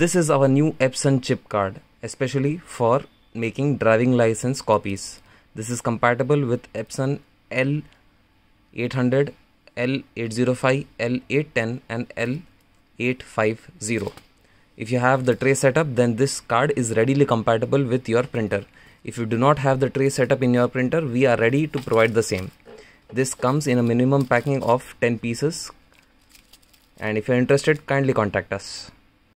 This is our new Epson chip card, especially for making driving license copies. This is compatible with Epson L800, L805, L810 and L850. If you have the tray setup, then this card is readily compatible with your printer. If you do not have the tray setup in your printer, we are ready to provide the same. This comes in a minimum packing of 10 pieces. And if you're interested, kindly contact us.